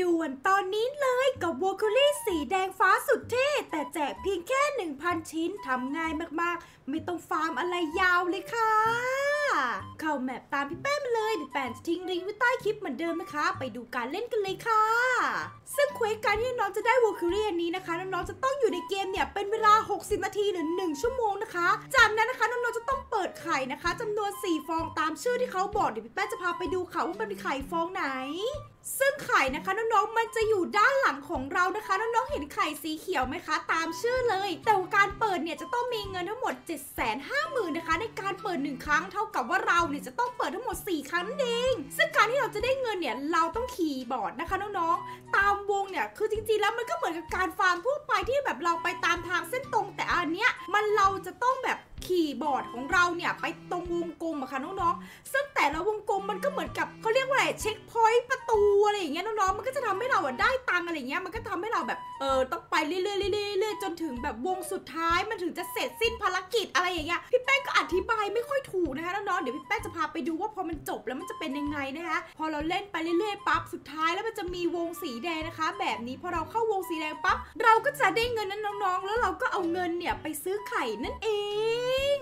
ด่วนตอนนี้เลยกับวอคุรี่สีแดงฟ้าสุดเท่แต่แจกเพียงแค่ 1,000 ชิ้นทำง่ายมากๆ ไม่ต้องฟาร์มอะไรยาวเลยค่ะ เข้าแมปตามพี่แป้มาเลยเี๋แป้จะทิ้งลิงก์ไว้ใต้คลิปเหมือนเดิมนะคะ ไปดูการเล่นกันเลยค่ะ ซึ่งเควสการที่น้องจะได้วอลคุรี่อันนี้นะคะน้องจะต้องอยู่ในเกมเนี่ย เป็นเวลา 60 นาทีหรือ 1 ชั่วโมงนะคะ จากนั้นนะคะน้องจะต้องเปิดไข่นะคะจำนวน4ฟองตามชื่อที่เขาบอกเดี๋ยวพี่แป้จะพาไปดูค่ะว่ามันเป็นไข่ฟองไหน่งไข่นะคะน้องๆมันจะอยู่ด้านหลังของเรานะคะน้องๆเห็นไข่สีเขียวไหมคะ ตามชื่อเลย แต่ว่าการเปิดเนี่ยจะต้องมีเงินทั้งหมด7 5 0 0 0 0นะคะในการเปิด1ครั้งเท่ากับว่าเราเนี่ยจะต้องเปิดทั้งหมด 4 ครั้งเอง ซึ่งการที่เราจะได้เงินเนี่ยเราต้องขี่บอร์ดนะคะน้องๆตามวงเนี่ยคือจริงๆแล้วมันก็เหมือนกับการฟาร์มทั่วไปที่แบบเราไปตามทางเส้นตรง แต่อันเนี้ยมันเราจะต้องแบบขี่บอร์ดของเราเนี่ยไปตรงวงกลมอะค่ะน้องๆซึ่งแต่ละวงกลมมันก็เหมือนกับเขาเรียกว่าอะไรเช็คพอยต์ปอะไรอย่างเงี้ยน้องๆมันก็จะทำให้เราได้ตังอะไรเงี้ย มันก็ทำให้เราแบบเออต้องไปเรื่อยๆเรื่อยๆจนถึงแบบวงสุดท้ายมันถึงจะเสร็จสิ้นภารกิจอะไรอย่างเงี้ยพี่แป้งก็อธิบายไม่ค่อยถูกนะคะน้องๆเดี๋ยวพี่แป้งจะพาไปดูว่าพอมันจบแล้วมันจะเป็นยังไงนะคะพอเราเล่นไปเรื่อยๆปั๊บสุดท้ายแล้วมันจะมีวงสีแดงนะคะ แบบนี้พอเราเข้าวงสีแดงปั๊บเราก็จะได้เงินนั้นน้องๆแล้วเราก็เอาเงินเนี่ยไปซื้อไข่นั่นเอง